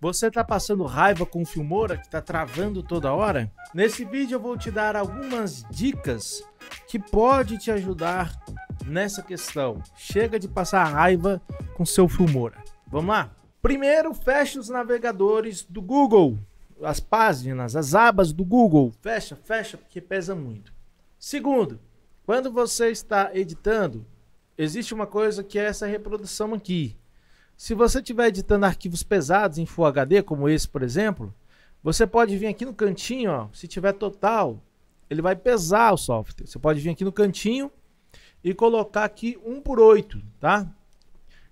Você está passando raiva com o Filmora que está travando toda hora? Nesse vídeo eu vou te dar algumas dicas que pode te ajudar nessa questão. Chega de passar raiva com seu Filmora. Vamos lá? Primeiro, fecha os navegadores do Google, as páginas, as abas do Google. Fecha, fecha, porque pesa muito. Segundo, quando você está editando, existe uma coisa que é essa reprodução aqui. Se você estiver editando arquivos pesados em Full HD, como esse, por exemplo, você pode vir aqui no cantinho, ó, se tiver total, ele vai pesar o software. Você pode vir aqui no cantinho e colocar aqui 1 por 8, tá?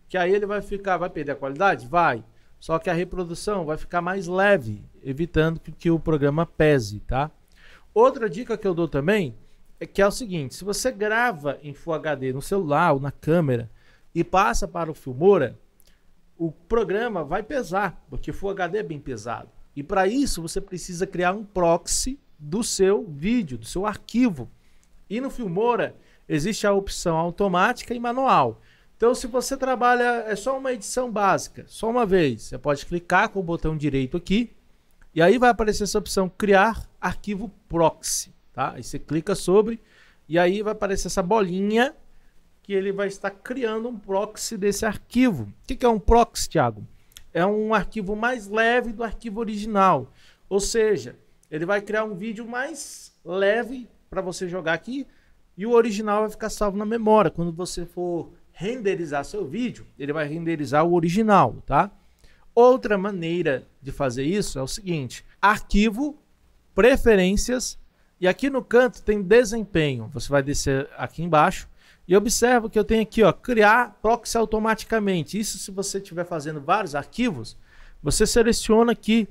Que aí ele vai ficar, vai perder a qualidade? Vai. Só que a reprodução vai ficar mais leve, evitando que, que o programa pese, tá? Outra dica que eu dou também é que é o seguinte, se você grava em Full HD no celular ou na câmera e passa para o Filmora, o programa vai pesar, porque Full HD é bem pesado. E para isso você precisa criar um proxy do seu vídeo, do seu arquivo. E no Filmora existe a opção automática e manual. Então, se você trabalha, é só uma edição básica, só uma vez, você pode clicar com o botão direito aqui, e aí vai aparecer essa opção criar arquivo proxy, tá? Aí você clica sobre e aí vai aparecer essa bolinha que ele vai estar criando um proxy desse arquivo. O que é um proxy, Thiago? É um arquivo mais leve do arquivo original. Ou seja, ele vai criar um vídeo mais leve para você jogar aqui e o original vai ficar salvo na memória. Quando você for renderizar seu vídeo, ele vai renderizar o original, tá? Outra maneira de fazer isso é o seguinte: arquivo, preferências e aqui no canto tem desempenho. Você vai descer aqui embaixo e observa que eu tenho aqui, ó, criar proxy automaticamente. Isso se você estiver fazendo vários arquivos, você seleciona aqui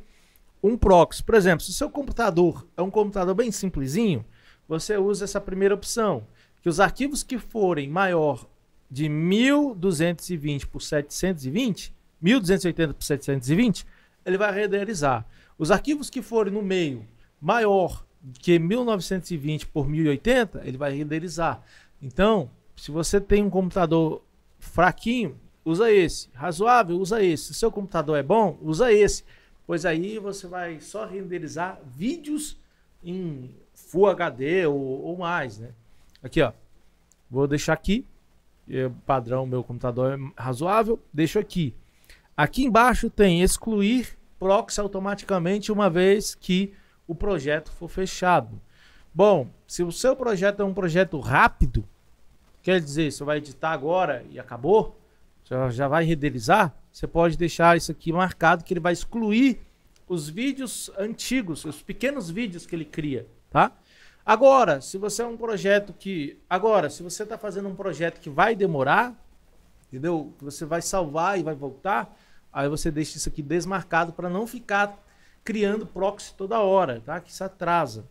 um proxy. Por exemplo, se o seu computador é um computador bem simplesinho, você usa essa primeira opção, que os arquivos que forem maior de 1220 por 720, 1280 por 720, ele vai renderizar. Os arquivos que forem no meio maior que 1920 por 1080, ele vai renderizar. Então, se você tem um computador fraquinho, usa esse. Razoável, usa esse. Se seu computador é bom, usa esse. Pois aí você vai só renderizar vídeos em Full HD ou, ou mais, né? Aqui, ó. Vou deixar aqui. Eu, é padrão, meu computador é razoável. Deixo aqui. Aqui embaixo tem excluir proxy automaticamente uma vez que o projeto for fechado. Bom, se o seu projeto é um projeto rápido, Quer dizer, você vai editar agora e acabou? Você já vai renderizar? Você pode deixar isso aqui marcado que ele vai excluir os vídeos antigos, os pequenos vídeos que ele cria, tá? Agora, se você é um projeto que, agora, se você está fazendo um projeto que vai demorar, entendeu? Que você vai salvar e vai voltar, aí você deixa isso aqui desmarcado para não ficar criando proxy toda hora, tá? Que isso atrasa.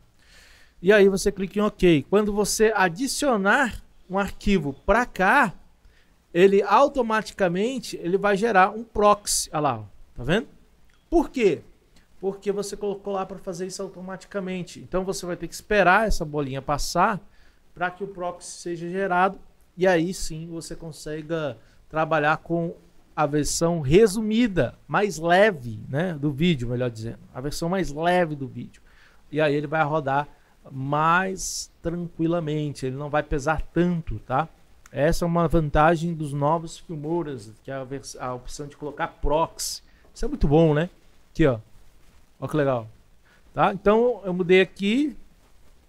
E aí você clica em OK. Quando você adicionar um arquivo para cá, ele automaticamente ele vai gerar um proxy. Olha lá, tá vendo? Por quê? Porque você colocou lá para fazer isso automaticamente. Então você vai ter que esperar essa bolinha passar para que o proxy seja gerado e aí sim você consiga trabalhar com a versão resumida, mais leve, né, do vídeo, melhor dizendo, a versão mais leve do vídeo. E aí ele vai rodar mais tranquilamente, ele não vai pesar tanto, tá? Essa é uma vantagem dos novos filmouras, que é a, a opção de colocar proxy. Isso é muito bom, né? Aqui, ó. Olha que legal. Tá? Então, eu mudei aqui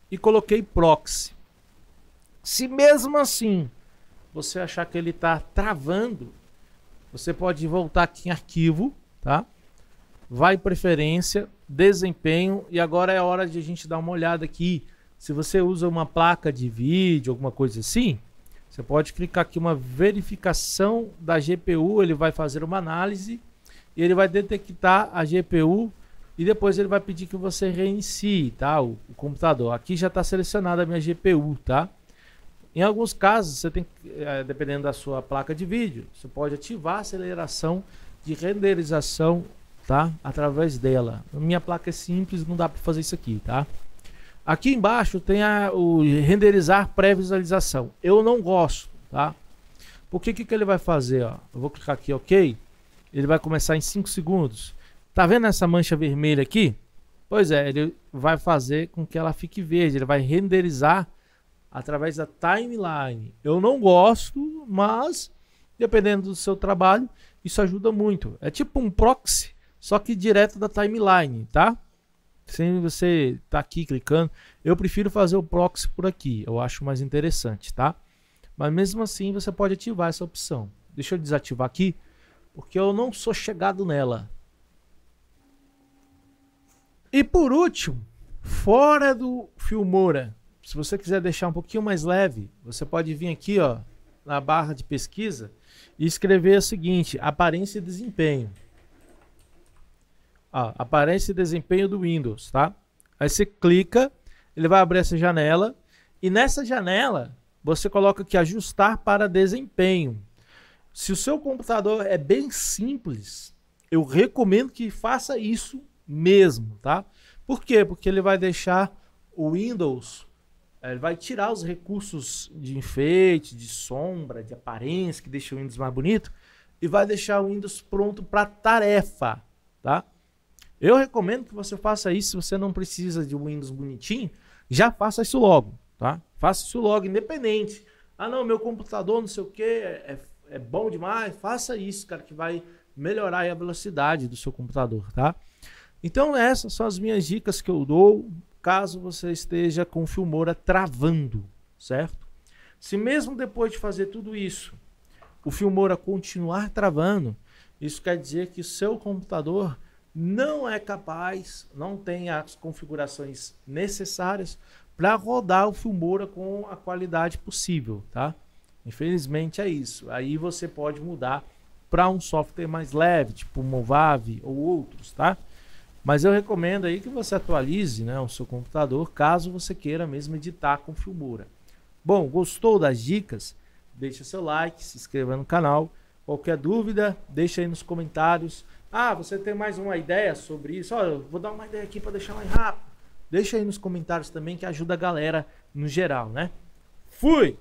e coloquei proxy. Se mesmo assim você achar que ele está travando, você pode voltar aqui em arquivo, tá? Vai em preferência, desempenho. E agora é hora de a gente dar uma olhada aqui. Se você usa uma placa de vídeo, alguma coisa assim, você pode clicar aqui uma verificação da GPU, ele vai fazer uma análise e ele vai detectar a GPU e depois ele vai pedir que você reinicie, tá? O, o computador. Aqui já está selecionada a minha GPU, tá? Em alguns casos, você tem, é, dependendo da sua placa de vídeo, você pode ativar a aceleração de renderização tá? Através dela. Minha placa é simples, não dá para fazer isso aqui, tá? Aqui embaixo tem a, o renderizar pré-visualização. Eu não gosto, tá? Porque o que, que ele vai fazer, ó? Eu vou clicar aqui, ok? Ele vai começar em 5 segundos. Tá vendo essa mancha vermelha aqui? Pois é, ele vai fazer com que ela fique verde. Ele vai renderizar através da timeline. Eu não gosto, mas dependendo do seu trabalho, isso ajuda muito. É tipo um proxy só que direto da timeline, tá? Sem você tá aqui clicando. Eu prefiro fazer o proxy por aqui, eu acho mais interessante, tá? Mas mesmo assim você pode ativar essa opção. Deixa eu desativar aqui, porque eu não sou chegado nela. E por último, fora do Filmora, se você quiser deixar um pouquinho mais leve, você pode vir aqui ó, na barra de pesquisa e escrever o seguinte, aparência e desempenho. Ó, aparência e desempenho do Windows, tá? Aí você clica, ele vai abrir essa janela e nessa janela você coloca aqui ajustar para desempenho. Se o seu computador é bem simples, eu recomendo que faça isso mesmo, tá? Por quê? Porque ele vai deixar o Windows, eh, ele vai tirar os recursos de enfeite, de sombra, de aparência que deixa o Windows mais bonito e vai deixar o Windows pronto para tarefa, tá? Eu recomendo que você faça isso se você não precisa de um Windows bonitinho, já faça isso logo, tá? Faça isso logo, independente. Ah, não, meu computador não sei o que, é, é bom demais. Faça isso, cara, que vai melhorar a velocidade do seu computador, tá? Então, essas são as minhas dicas que eu dou caso você esteja com o Filmora travando, certo? Se mesmo depois de fazer tudo isso, o Filmora continuar travando, isso quer dizer que o seu computador não é capaz, não tem as configurações necessárias para rodar o Filmora com a qualidade possível, tá? Infelizmente é isso. Aí você pode mudar para um software mais leve, tipo Movavi ou outros, tá? Mas eu recomendo aí que você atualize né, o seu computador caso você queira mesmo editar com Filmora. Bom, gostou das dicas? Deixa seu like, se inscreva no canal. Qualquer dúvida, deixa aí nos comentários. Ah, você tem mais uma ideia sobre isso? Olha, eu vou dar uma ideia aqui para deixar mais rápido. Deixa aí nos comentários também que ajuda a galera no geral, né? Fui!